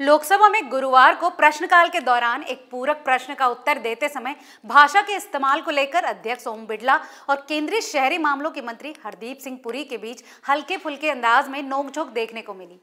लोकसभा में गुरुवार को प्रश्नकाल के दौरान एक पूरक प्रश्न का उत्तर देते समय भाषा के इस्तेमाल को लेकर अध्यक्ष ओम बिड़ला और केंद्रीय शहरी मामलों के मंत्री हरदीप सिंह पुरी के बीच हल्के फुल्के अंदाज में नोकझोंक देखने को मिली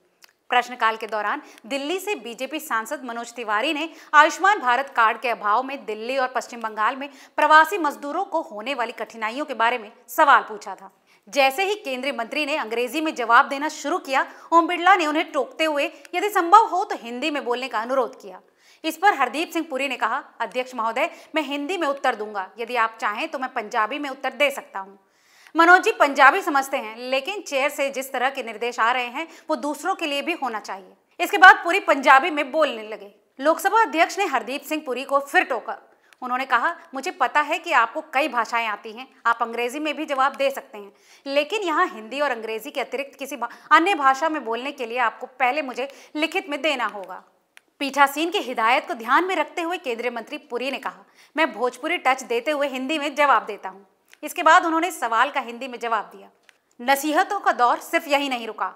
प्रश्नकाल के दौरान दिल्ली से बीजेपी सांसद मनोज तिवारी ने आयुष्मान भारत कार्ड के अभाव में दिल्ली और पश्चिम बंगाल में प्रवासी मजदूरों को होने वाली कठिनाइयों के बारे में सवाल पूछा था जैसे ही केंद्रीय मंत्री ने अंग्रेजी में जवाब देना शुरू किया ओम बिड़ला ने उन्हें टोकते हुए यदि संभव हो तो हिंदी में बोलने का अनुरोध किया इस पर हरदीप सिंह पुरी ने कहा अध्यक्ष महोदय मैं हिंदी में उत्तर दूंगा यदि आप चाहें तो मैं पंजाबी में उत्तर दे सकता हूं मनोज जी पंजाबी समझते हैं लेकिन चेयर से जिस तरह के निर्देश आ रहे हैं वो दूसरों के लिए भी होना चाहिए इसके बाद पूरी पंजाबी में बोलने लगे लोकसभा अध्यक्ष ने हरदीप सिंह पुरी को फिर टोका उन्होंने कहा मुझे पता है कि आपको कई भाषाएं आती हैं आप अंग्रेज़ी में भी जवाब दे सकते हैं लेकिन यहाँ हिंदी और अंग्रेज़ी के अतिरिक्त किसी अन्य भाषा में बोलने के लिए आपको पहले मुझे लिखित में देना होगा पीठासीन की हिदायत को ध्यान में रखते हुए केंद्रीय मंत्री पुरी ने कहा मैं भोजपुरी टच देते हुए हिंदी में जवाब देता हूँ इसके बाद उन्होंने सवाल का हिंदी में जवाब दिया नसीहतों का दौर सिर्फ यही नहीं रुका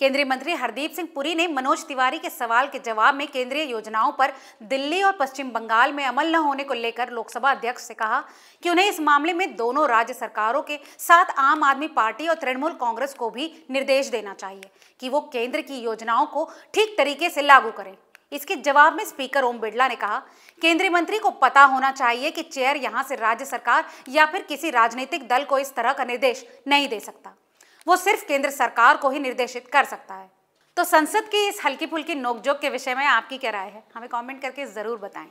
केंद्रीय मंत्री हरदीप सिंह पुरी ने मनोज तिवारी के सवाल के जवाब में केंद्रीय योजनाओं पर दिल्ली और पश्चिम बंगाल में अमल न होने को लेकर लोकसभा अध्यक्ष से कहा कि उन्हें इस मामले में दोनों राज्य सरकारों के साथ आम आदमी पार्टी और तृणमूल कांग्रेस को भी निर्देश देना चाहिए कि वो केंद्र की योजनाओं को ठीक तरीके से लागू करें इसके जवाब में स्पीकर ओम बिड़ला ने कहा केंद्रीय मंत्री को पता होना चाहिए कि चेयर यहां से राज्य सरकार या फिर किसी राजनीतिक दल को इस तरह का निर्देश नहीं दे सकता वो सिर्फ केंद्र सरकार को ही निर्देशित कर सकता है तो संसद की इस हल्की फुल्की नोकझोंक के विषय में आपकी क्या राय है हमें कमेंट करके ज़रूर बताएं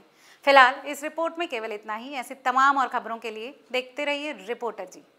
फिलहाल इस रिपोर्ट में केवल इतना ही ऐसी तमाम और खबरों के लिए देखते रहिए रिपोर्टर जी